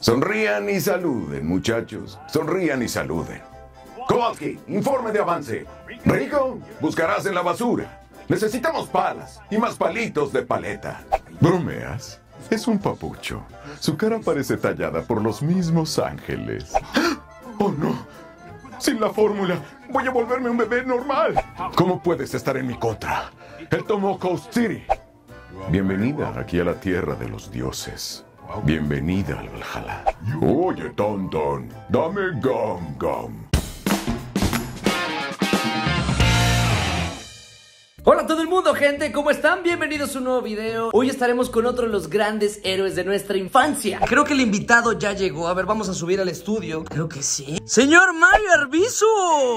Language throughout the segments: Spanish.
Sonrían y saluden, muchachos. Sonrían y saluden. Kowalski, informe de avance. Rico, buscarás en la basura. Necesitamos palas y más palitos de paleta. ¿Bromeas? Es un papucho. Su cara parece tallada por los mismos ángeles. ¡Oh, no! Sin la fórmula, voy a volverme un bebé normal. ¿Cómo puedes estar en mi contra? ¡El tomó Coast City. Bienvenida aquí a la tierra de los dioses. Bienvenida al Valhalla. Oye, Tonton, dame Gum Gum. Hola a todo el mundo gente, ¿cómo están? Bienvenidos a un nuevo video Hoy estaremos con otro de los grandes héroes de nuestra infancia Creo que el invitado ya llegó, a ver, vamos a subir al estudio Creo que sí ¡Señor Mario Arbizu!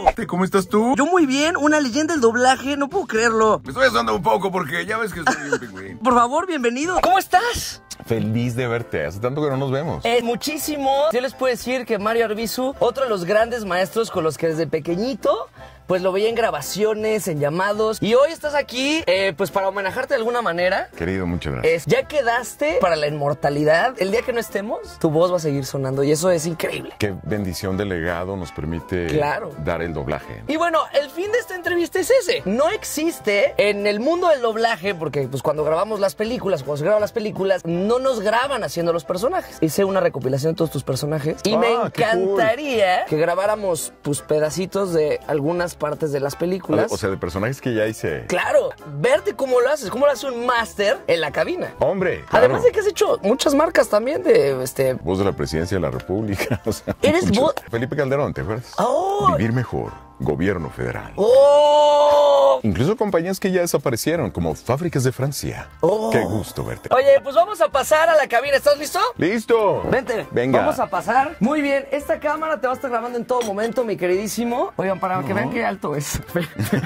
Este, ¿Cómo estás tú? Yo muy bien, una leyenda del doblaje, no puedo creerlo Me estoy asando un poco porque ya ves que estoy bien Por favor, bienvenido ¿Cómo estás? Feliz de verte. Hace tanto que no nos vemos. muchísimo. Yo les puedo decir que Mario Arbizu, otro de los grandes maestros con los que desde pequeñito pues lo veía en grabaciones, en llamados. Y hoy estás aquí, eh, pues para homenajarte de alguna manera. Querido, muchas gracias. Es, ya quedaste para la inmortalidad. El día que no estemos, tu voz va a seguir sonando y eso es increíble. Qué bendición de legado nos permite claro. dar el doblaje. Y bueno, el fin de esta entrevista es ese. No existe en el mundo del doblaje, porque pues cuando grabamos las películas, cuando se graban las películas, no nos graban haciendo los personajes. Hice una recopilación de todos tus personajes y me ah, encantaría que grabáramos pues pedacitos de algunas partes de las películas. O sea, de personajes que ya hice. Claro, verte cómo lo haces, cómo lo hace un máster en la cabina. Hombre. Además de que has hecho muchas marcas también de este. Voz de la presidencia de la República. Eres vos! Felipe Calderón, ¿te acuerdas? Oh. Vivir mejor gobierno federal. ¡Oh! Incluso compañías que ya desaparecieron, como Fábricas de Francia. ¡Oh! ¡Qué gusto verte! Oye, pues vamos a pasar a la cabina. ¿Estás listo? ¡Listo! Vente. Venga. Vamos a pasar. Muy bien. Esta cámara te va a estar grabando en todo momento, mi queridísimo. Oigan, para que vean qué alto es.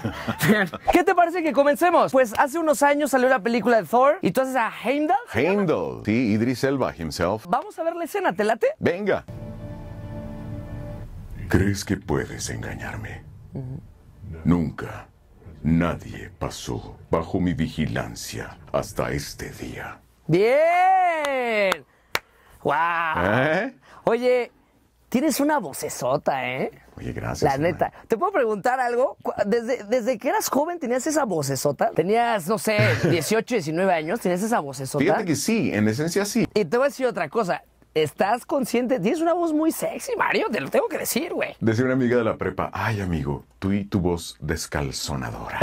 ¿Qué te parece que comencemos? Pues hace unos años salió la película de Thor y tú haces a Heimdall. Heimdall. Sí, Idris Elba himself. Vamos a ver la escena, ¿te late? Venga. ¿Crees que puedes engañarme? Nunca nadie pasó bajo mi vigilancia hasta este día. ¡Bien! ¡Wow! ¿Eh? Oye, tienes una vocesota, ¿eh? Oye, gracias. La neta. ¿Te puedo preguntar algo? Desde, desde que eras joven tenías esa vocesota. Tenías, no sé, 18, 19 años, tenías esa vocesota. Fíjate que sí, en esencia sí. Y te voy a decir otra cosa. ¿Estás consciente? Tienes una voz muy sexy, Mario, te lo tengo que decir, güey. Decía una amiga de la prepa, ay, amigo, tú y tu voz descalzonadora.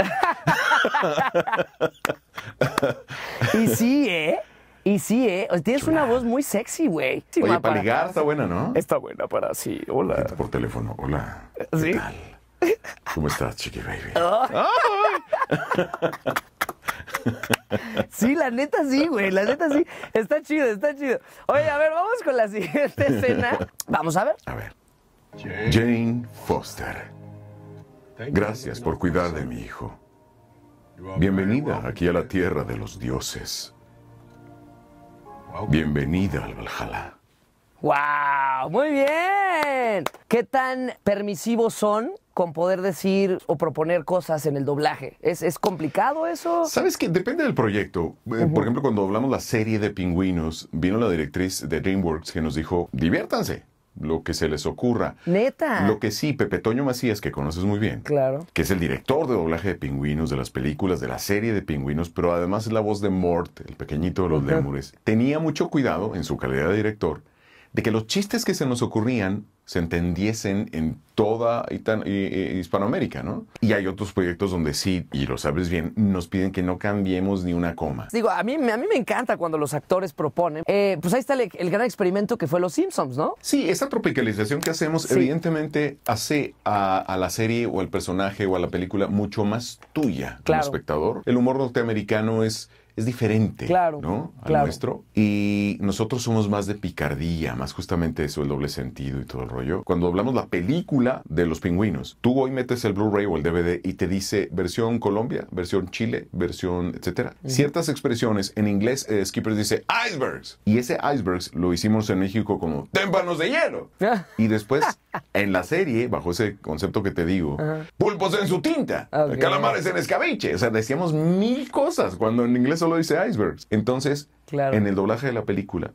y sí, ¿eh? Y sí, ¿eh? Tienes una voz muy sexy, güey. Sí, Oye, para ligar está buena, ¿no? Está buena para sí. Hola. Por teléfono. Hola. tal? ¿Cómo estás, chiqui baby? ¡Ay! Sí, la neta sí, güey, la neta sí. Está chido, está chido. Oye, a ver, vamos con la siguiente escena. Vamos a ver. A ver. Jane Foster. Gracias por cuidar de mi hijo. Bienvenida aquí a la tierra de los dioses. Bienvenida al Valhalla. ¡Wow! Muy bien. ¿Qué tan permisivos son con poder decir o proponer cosas en el doblaje. ¿Es, complicado eso? Sabes que depende del proyecto. Eh, por ejemplo, cuando hablamos la serie de pingüinos, vino la directriz de DreamWorks que nos dijo, diviértanse lo que se les ocurra. Neta. Lo que sí, Pepe Toño Macías, que conoces muy bien. Claro. Que es el director de doblaje de pingüinos, de las películas, de la serie de pingüinos, pero además es la voz de Mort, el pequeñito de los uh Tenía mucho cuidado en su calidad de director de que los chistes que se nos ocurrían se entendiesen en toda eh, eh, Hispanoamérica, ¿no? Y hay otros proyectos donde sí, y lo sabes bien, nos piden que no cambiemos ni una coma. Digo, a mí, a mí me encanta cuando los actores proponen. Eh, pues ahí está el, gran experimento que fue Los Simpsons, ¿no? Sí, esa tropicalización que hacemos evidentemente hace a, la serie o al personaje o a la película mucho más tuya como espectador. El humor norteamericano es es diferente claro, ¿no? al nuestro. Y nosotros somos más de picardía, más justamente eso, el doble sentido y todo el rollo. Cuando hablamos la película de los pingüinos, tú hoy metes el Blu-ray o el DVD y te dice versión Colombia, versión Chile, versión etcétera. Ciertas expresiones en inglés, eh, Skipper Skippers dice icebergs. Y ese icebergs lo hicimos en México como témpanos de hielo. y después, en la serie, bajo ese concepto que te digo, pulpos en su tinta, calamares en escabeche. O sea, decíamos mil cosas cuando en inglés lo dice icebergs. Entonces, en el doblaje de la película,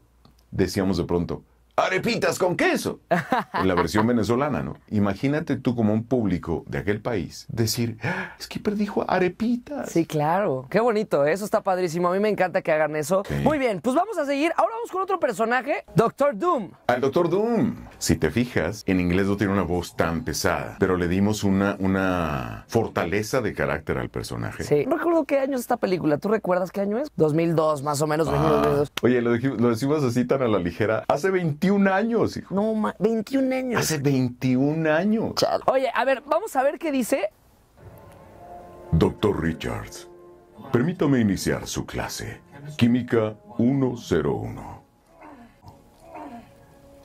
decíamos de pronto, arepitas con queso. En pues la versión venezolana, ¿no? Imagínate tú como un público de aquel país decir, ah, es que dijo arepitas. Sí, claro. Qué bonito, ¿eh? eso está padrísimo. A mí me encanta que hagan eso. Muy bien, pues vamos a seguir. Ahora vamos con otro personaje, Doctor Doom. Al Doctor Doom. Si te fijas, en inglés no tiene una voz tan pesada, pero le dimos una, una fortaleza de carácter al personaje. Sí. No recuerdo qué año es esta película. ¿Tú recuerdas qué año es? 2002, más o menos. Ah. Oye, lo, lo decimos así tan a la ligera. Hace 20 21 años, hijo. No, 21 años. Hace 21 años. Oye, a ver, vamos a ver qué dice. Doctor Richards, permítame iniciar su clase. Química 101.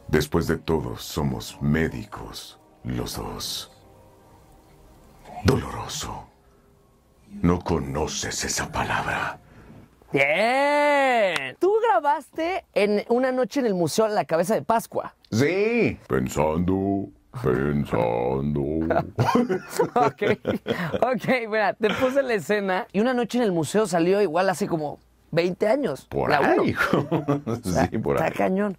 Después de todo, somos médicos, los dos. Doloroso. No conoces esa palabra. Bien. Tú grabaste en una noche en el museo a La Cabeza de Pascua. Sí. Pensando. Pensando. ok. Ok, mira, te puse la escena y una noche en el museo salió igual hace como 20 años. Por ahí. sí, por ahí. Está cañón.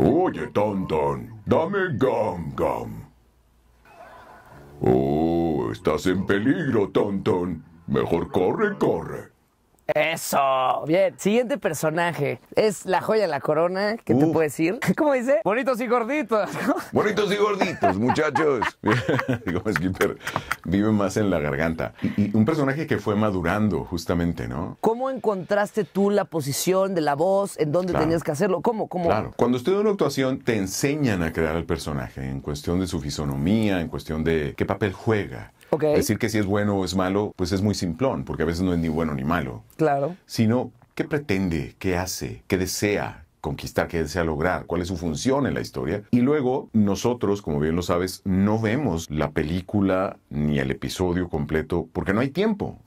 Oye, Tonton, dame gum gum. Oh, estás en peligro, Tonton. Mejor corre, corre. Eso, bien. Siguiente personaje. Es la joya de la corona. ¿Qué te puedes decir? ¿Cómo dice? Bonitos y gorditos. Bonitos y gorditos, muchachos. Digo, Skipper vive más en la garganta. Y, un personaje que fue madurando, justamente, ¿no? ¿Cómo encontraste tú la posición de la voz? ¿En dónde tenías que hacerlo? ¿Cómo? ¿Cómo? Claro. Cuando en una actuación, te enseñan a crear el personaje en cuestión de su fisonomía, en cuestión de qué papel juega. Decir que si es bueno o es malo, pues es muy simplón, porque a veces no es ni bueno ni malo. Claro. Sino, ¿qué pretende? ¿Qué hace? ¿Qué desea? conquistar, qué desea lograr, cuál es su función en la historia. Y luego nosotros, como bien lo sabes, no vemos la película ni el episodio completo porque no hay tiempo.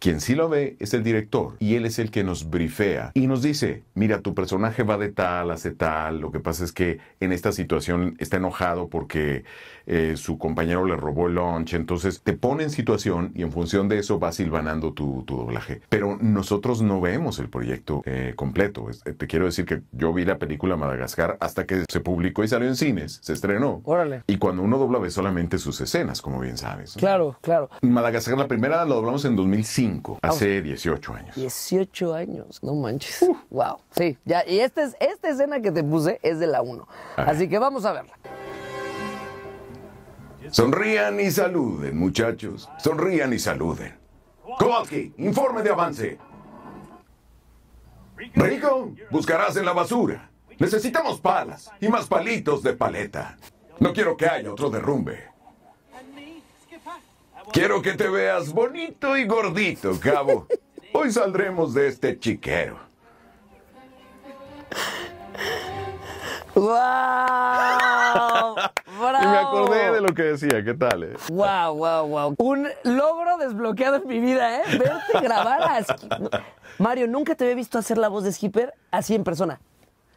Quien sí lo ve es el director y él es el que nos brifea y nos dice, mira, tu personaje va de tal, hace tal, lo que pasa es que en esta situación está enojado porque eh, su compañero le robó el lunch, entonces te pone en situación y en función de eso va silvanando tu, doblaje. Pero nosotros no vemos el proyecto eh, completo. Eh, te quiero decir que yo vi la película Madagascar hasta que se publicó y salió en cines, se estrenó. Órale. Y cuando uno dobla ve solamente sus escenas, como bien sabes. Claro, claro. Madagascar, la primera la doblamos en 2005, ah, hace 18 años. 18 años, no manches. Wow. Sí, ya. Y esta, es, esta escena que te puse es de la 1. Así que vamos a verla. Sonrían y saluden, muchachos. Sonrían y saluden. Kowalski, informe de avance. Rico, buscarás en la basura. Necesitamos palas y más palitos de paleta. No quiero que haya otro derrumbe. Quiero que te veas bonito y gordito, cabo. Hoy saldremos de este chiquero. ¡Wow! Y me acordé de lo que decía, ¿qué tal? Eh? ¡Wow, wow, wow! Un logro desbloqueado en mi vida, ¿eh? Verte grabar a Mario, nunca te había visto hacer la voz de Skipper así en persona.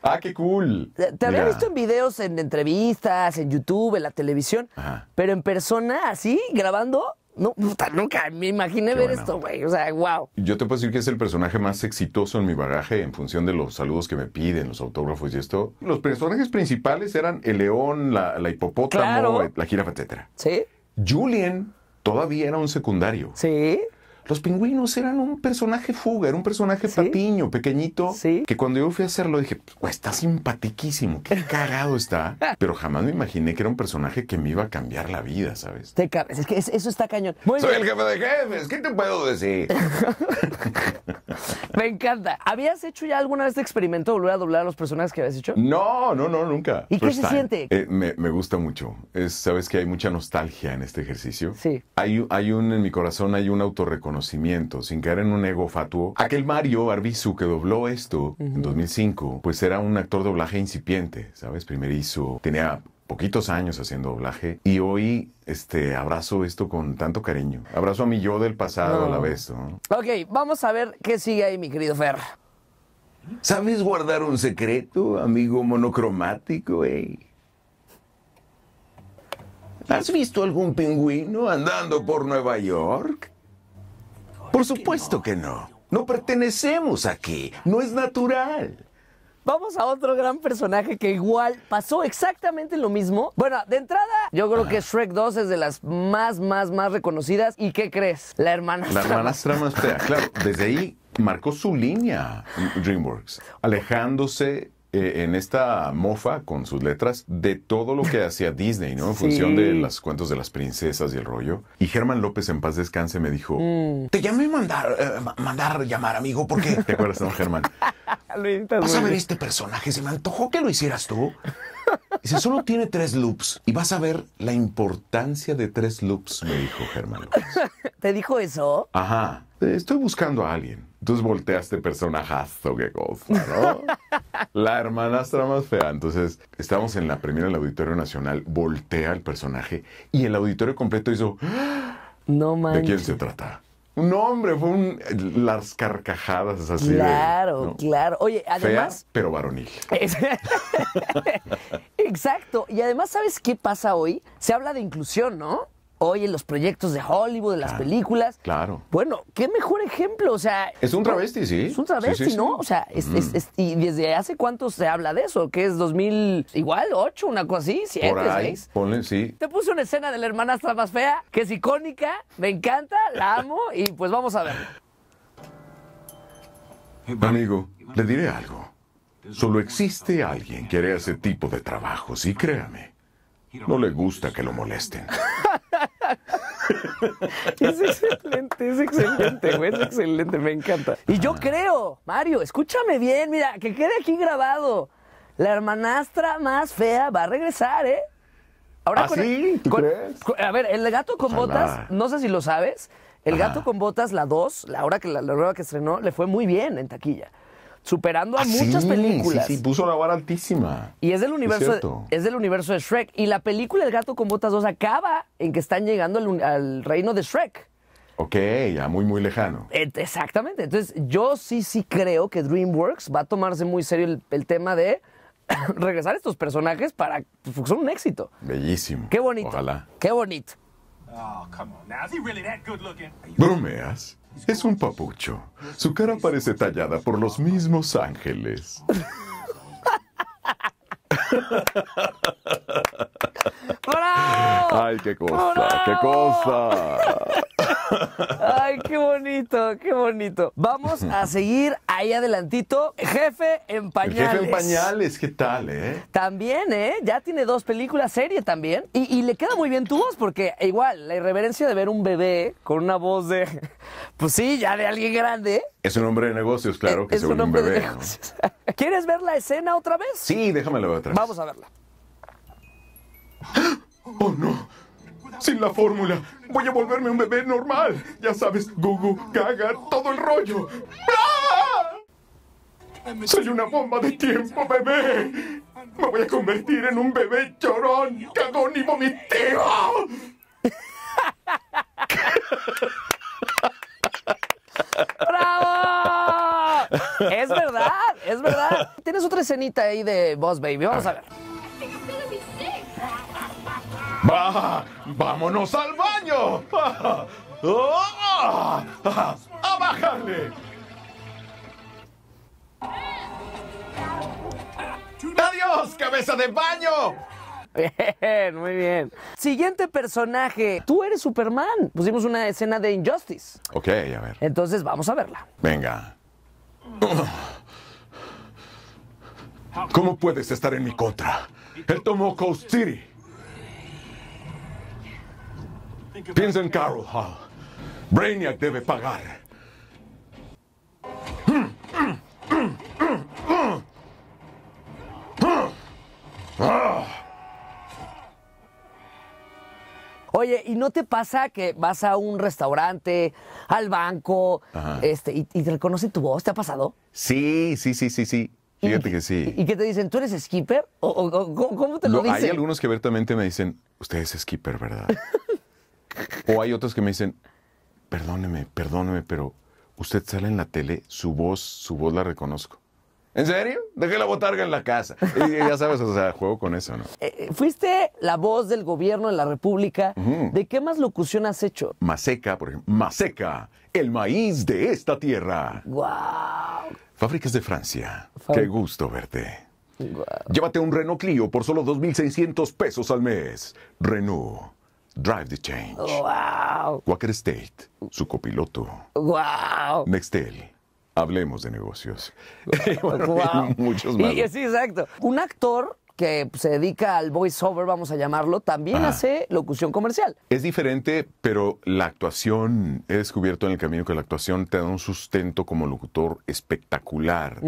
Ah, qué cool. Te había visto en videos, en entrevistas, en YouTube, en la televisión, pero en persona, así, grabando, no, puta, nunca me imaginé ver esto, güey. O sea, wow. Yo te puedo decir que es el personaje más exitoso en mi bagaje en función de los saludos que me piden, los autógrafos y esto. Los personajes principales eran el león, la, hipopótamo, la jirafa, etcétera. Sí. Julien todavía era un secundario. Sí. Los pingüinos eran un personaje fuga, era un personaje patiño, pequeñito, ¿Sí? que cuando yo fui a hacerlo dije, pues está simpatiquísimo, qué cagado está. Pero jamás me imaginé que era un personaje que me iba a cambiar la vida, ¿sabes? Te es que eso está cañón. Soy el jefe de jefes, ¿qué te puedo decir? me encanta. ¿Habías hecho ya alguna vez este experimento de volver a doblar a los personajes que habías hecho? No, no, no, nunca. ¿Y qué se siente? Eh, me, gusta mucho. Sabes que hay mucha nostalgia en este ejercicio. Sí. Hay, hay un, en mi corazón hay un autorreconocimiento sin caer en un ego fatuo. Aquel Mario Arbizu que dobló esto en 2005, pues era un actor doblaje incipiente, ¿sabes? Primerizo, tenía poquitos años haciendo doblaje y hoy este, abrazo esto con tanto cariño. Abrazo a mi yo del pasado a la vez. ¿no? Ok, vamos a ver qué sigue ahí, mi querido Fer. ¿Sabes guardar un secreto, amigo monocromático, eh? ¿Has visto algún pingüino andando por Nueva York? Por supuesto que no. No pertenecemos aquí. No es natural. Vamos a otro gran personaje que igual pasó exactamente lo mismo. Bueno, de entrada, yo creo que Shrek 2 es de las más, más, más reconocidas. ¿Y qué crees? La hermana. La hermana más Claro, desde ahí marcó su línea DreamWorks, alejándose eh, en esta mofa con sus letras de todo lo que hacía Disney, ¿no? En función de los cuentos de las princesas y el rollo. Y Germán López en paz descanse me dijo, mm. te llamé mandar, eh, mandar llamar, amigo, porque... ¿Te acuerdas, no, Germán? vas a ver este personaje, se me antojó que lo hicieras tú. Dice, solo tiene tres loops y vas a ver la importancia de tres loops, me dijo Germán López. ¿Te dijo eso? Ajá. Estoy buscando a alguien. Entonces voltea este personajazo, que ¿no? la hermanastra más fea. Entonces, estábamos en la primera en el Auditorio Nacional, voltea el personaje y el auditorio completo hizo. ¡Ah!". No mames. ¿De quién se trata? Un hombre, fue un, las carcajadas así. Claro, claro. Oye, además. pero varonil. exacto. Y además, ¿sabes qué pasa hoy? Se habla de inclusión, ¿no? hoy en los proyectos de Hollywood, de las películas. Claro. Bueno, qué mejor ejemplo, o sea... Es un travesti, sí. Es un travesti, ¿no? O sea, mm. y desde hace cuánto se habla de eso, que es 2000, igual, 8, una cosa así, 7, Ponle, sí. Te puse una escena de la hermana más fea, que es icónica, me encanta, la amo, y pues vamos a ver. Amigo, le diré algo. Solo existe alguien que haría ese tipo de trabajos, y créame, no le gusta que lo molesten. Es excelente, es excelente, güey, es excelente, me encanta. Y yo creo, Mario, escúchame bien, mira, que quede aquí grabado. La hermanastra más fea va a regresar, ¿eh? Ahora ¿Ah, con, sí? a ver, el gato con botas, no sé si lo sabes, el gato con botas, la 2, la hora que la, la nueva que estrenó, le fue muy bien en taquilla superando a ah, muchas películas. Sí, sí, puso la vara altísima. Y es del universo, es, del universo de Shrek. Y la película El gato con botas 2 acaba en que están llegando al, reino de Shrek. Ok, ya muy, muy lejano. Exactamente. Entonces, yo sí, sí creo que DreamWorks va a tomarse muy serio el, tema de regresar estos personajes para pues, que son un éxito. Bellísimo. Qué bonito. Ojalá. Qué bonito. Oh, come now. he really that good es un papucho. Su cara parece tallada por los mismos ángeles. ¡Ay, qué cosa! ¡Qué cosa! Ay, qué bonito, qué bonito. Vamos a seguir ahí adelantito. Jefe en pañales. Jefe en pañales, ¿qué tal, eh? También, ¿eh? Ya tiene dos películas, serie también. Y, le queda muy bien tu voz, porque igual, la irreverencia de ver un bebé con una voz de. Pues sí, ya de alguien grande. Es un hombre de negocios, claro, es, que un, bebé. ¿Quieres ver la escena otra vez? Sí, déjamelo otra vez. Vamos a verla. ¡Oh, no! Sin la fórmula, voy a volverme un bebé normal. Ya sabes, Gugu, Gaga, todo el rollo. Soy una bomba de tiempo, bebé. Me voy a convertir en un bebé llorón, cagón y vomitivo. ¡Bravo! Es verdad, es verdad. Tienes otra escenita ahí de Boss Baby. Vamos a ver. ¡Vámonos al baño! Ah, ¡A bajarle! ¡Adiós, cabeza de baño! muy bien. Siguiente personaje. Tú eres Superman. Pusimos una escena de Injustice. Ok, a ver. Entonces vamos a verla. Venga. ¿Cómo puedes estar en mi contra? Él tomó Coast City. Piensa en Carol Hall. Brainiac debe pagar. Oye, ¿y no te pasa que vas a un restaurante, al banco, este, y, te reconoce tu voz? ¿Te ha pasado? Sí, sí, sí, sí, sí. Fíjate que sí. ¿Y qué te dicen? ¿Tú eres skipper? cómo te lo, lo, dicen? Hay algunos que abiertamente me dicen, usted es skipper, ¿verdad? O hay otros que me dicen, perdóneme, perdóneme, pero usted sale en la tele, su voz, su voz la reconozco. ¿En serio? Dejé la botarga en la casa. Y ya sabes, o sea, juego con eso, ¿no? Eh, eh, fuiste la voz del gobierno de la República. ¿De qué más locución has hecho? Maseca, por ejemplo. Maseca, el maíz de esta tierra. ¡Wow! Fábricas de Francia. Qué gusto verte. Llévate un Renault Clio por solo 2.600 pesos al mes. Renault. Drive the Change. ¡Wow! Wacker State, su copiloto. ¡Wow! Nextel. Hablemos de negocios. Wow. muchos más. exacto. Un actor que se dedica al voiceover, vamos a llamarlo, también hace locución comercial. Es diferente, pero la actuación, he descubierto en el camino que la actuación te da un sustento como locutor espectacular.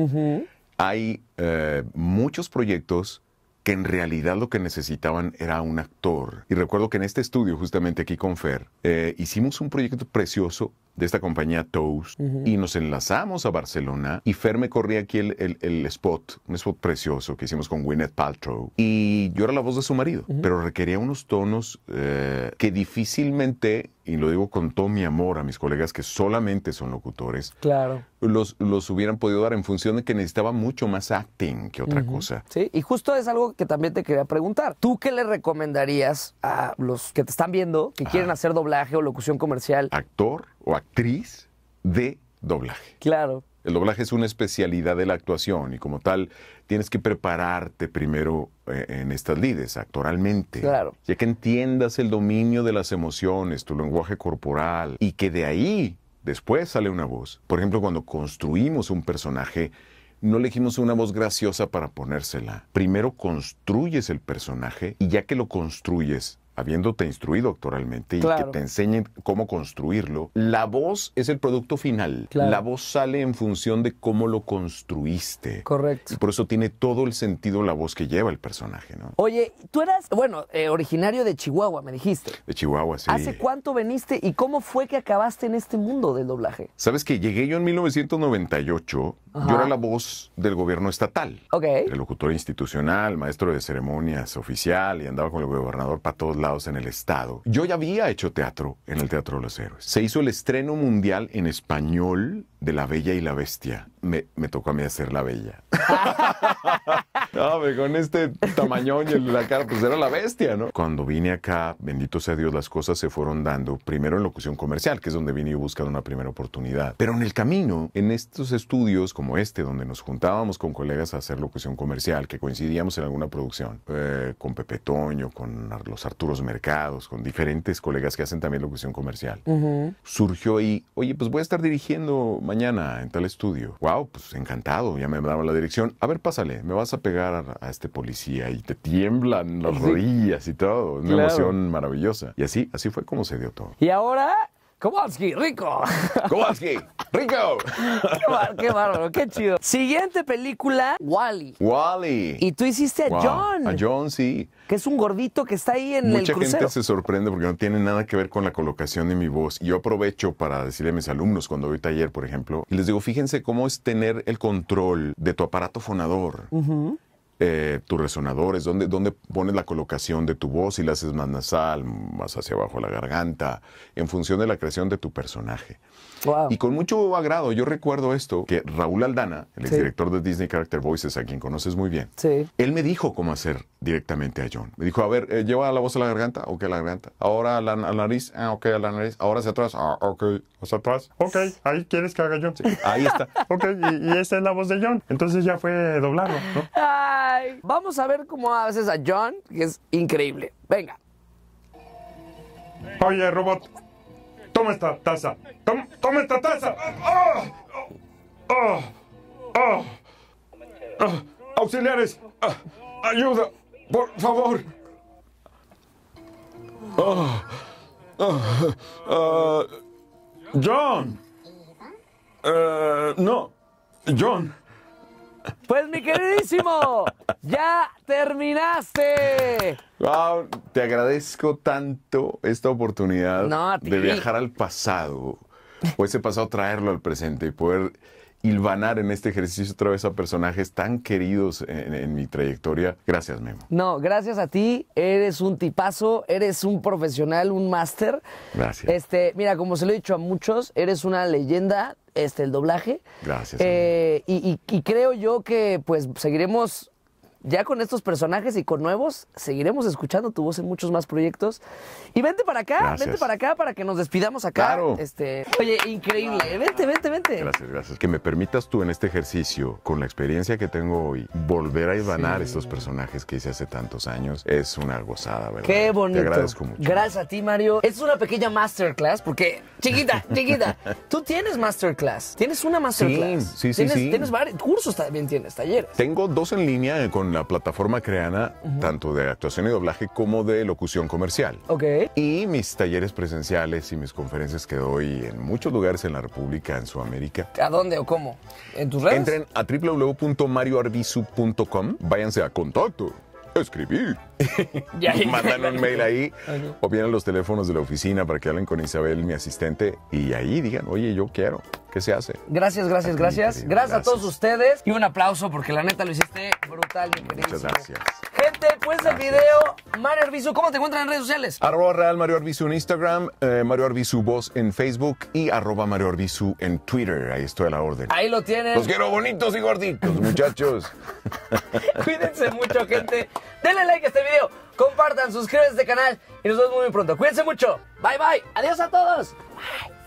Hay eh, muchos proyectos que en realidad lo que necesitaban era un actor. Y recuerdo que en este estudio, justamente aquí con Fer, eh, hicimos un proyecto precioso de esta compañía Toast y nos enlazamos a Barcelona y Fer me corría aquí el, spot, un spot precioso que hicimos con Gwyneth Paltrow y yo era la voz de su marido, pero requería unos tonos eh, que difícilmente, y lo digo con todo mi amor a mis colegas que solamente son locutores, claro. los, los hubieran podido dar en función de que necesitaba mucho más acting que otra cosa. Sí, y justo es algo que también te quería preguntar. ¿Tú qué le recomendarías a los que te están viendo, que quieren hacer doblaje o locución comercial? Actor actriz de doblaje. Claro. El doblaje es una especialidad de la actuación y como tal tienes que prepararte primero eh, en estas lides, actoralmente. Claro. Ya que entiendas el dominio de las emociones, tu lenguaje corporal y que de ahí después sale una voz. Por ejemplo, cuando construimos un personaje, no elegimos una voz graciosa para ponérsela. Primero construyes el personaje y ya que lo construyes, habiéndote instruido doctoralmente y que te enseñen cómo construirlo, la voz es el producto final. La voz sale en función de cómo lo construiste. Correcto. Y por eso tiene todo el sentido la voz que lleva el personaje, ¿no? Oye, tú eras, bueno, eh, originario de Chihuahua, me dijiste. De Chihuahua, sí. ¿Hace cuánto veniste y cómo fue que acabaste en este mundo del doblaje? Sabes que llegué yo en 1998, yo era la voz del gobierno estatal. Ok. El locutor institucional, maestro de ceremonias oficial y andaba con el gobernador para todos en el estado. Yo ya había hecho teatro en el Teatro de los Héroes. Se hizo el estreno mundial en español de La Bella y la Bestia. Me, me tocó a mí hacer La Bella. con este tamañón y la cara, pues era la bestia, ¿no? Cuando vine acá, bendito sea Dios, las cosas se fueron dando. Primero en locución comercial, que es donde vine yo buscando una primera oportunidad. Pero en el camino, en estos estudios como este, donde nos juntábamos con colegas a hacer locución comercial, que coincidíamos en alguna producción, eh, con Pepe Toño, con los Arturos Mercados, con diferentes colegas que hacen también locución comercial, surgió ahí, oye, pues voy a estar dirigiendo mañana en tal estudio. Wow, pues encantado, ya me daba la dirección. A ver, pásale, me vas a pegar a, este policía y te tiemblan las rodillas y todo. Una emoción maravillosa. Y así, así fue como se dio todo. Y ahora Kowalski, rico. Kowalski, rico. qué, bárbaro, qué chido. Siguiente película, Wally. Wally. Y tú hiciste a John. A John, sí. Que es un gordito que está ahí en el crucero. Mucha gente se sorprende porque no tiene nada que ver con la colocación de mi voz. Y yo aprovecho para decirle a mis alumnos cuando doy taller, por ejemplo, y les digo, fíjense cómo es tener el control de tu aparato fonador. Uh eh, tus resonadores, dónde, dónde pones la colocación de tu voz, y la haces más nasal, más hacia abajo la garganta, en función de la creación de tu personaje. Y con mucho agrado yo recuerdo esto, que Raúl Aldana, el director de Disney Character Voices, a quien conoces muy bien, él me dijo cómo hacer directamente a John. Me dijo, a ver, eh, lleva la voz a la garganta, ok, a la garganta. Ahora a la, nariz, ah, ok, a la nariz. Ahora hacia atrás, ah, ok, hacia atrás. Ok, ahí quieres que haga John. ahí está. ok, y, esta es la voz de John. Entonces ya fue doblarlo, vamos a ver cómo haces a John, que es increíble. Venga. Oye, robot. Toma esta taza. Toma, esta taza. Ah, ah, ah, auxiliares, ayuda, por favor. John. Eh, no, John. Pues mi queridísimo, ya terminaste. te agradezco tanto esta oportunidad de viajar al pasado o ese pasado traerlo al presente y poder hilvanar en este ejercicio otra vez a personajes tan queridos en, mi trayectoria. Gracias, Memo. No, gracias a ti. Eres un tipazo, eres un profesional, un máster. Gracias. Este, mira, como se lo he dicho a muchos, eres una leyenda, este, el doblaje. Gracias. Eh, y, y creo yo que pues seguiremos ya con estos personajes y con nuevos, seguiremos escuchando tu voz en muchos más proyectos. Y vente para acá, vente para acá para que nos despidamos acá. Claro. Este, oye, increíble. Vente, vente, vente. Gracias, gracias. Que me permitas tú en este ejercicio, con la experiencia que tengo hoy, volver a irvanar estos personajes que hice hace tantos años, es una gozada, ¿verdad? Qué bonito. Te agradezco mucho. Gracias a ti, Mario. Es una pequeña masterclass porque, chiquita, chiquita, tú tienes masterclass. Tienes una masterclass. Sí, sí, Tienes, tienes varios cursos también, tienes talleres. Tengo dos en línea eh, con en plataforma Creana, tanto de actuación y doblaje como de locución comercial. Ok. Y mis talleres presenciales y mis conferencias que doy en muchos lugares en la República, en Sudamérica. ¿A dónde o cómo? ¿En tus redes? Entren a www.marioarbizu.com, váyanse a contacto escribir. Mandan un mail ahí o vienen los teléfonos de la oficina para que hablen con Isabel, mi asistente, y ahí digan, oye, yo quiero que se hace. Gracias, gracias, gracias. gracias. a todos ustedes y un aplauso porque la neta lo hiciste brutal, Muchas gracias. Gente, pues el video, Mario Arbizu, ¿cómo te encuentran en redes sociales? Arroba Real Mario Arbizu en Instagram, eh, Mario Arbizu Voz en Facebook y arroba Mario Arbizu en Twitter. Ahí estoy a la orden. Ahí lo tienen. Los quiero bonitos y gorditos, muchachos. Cuídense mucho, gente. Denle like a este video, compartan, suscríbanse a este canal y nos vemos muy pronto. Cuídense mucho. Bye, bye. Adiós a todos. Bye.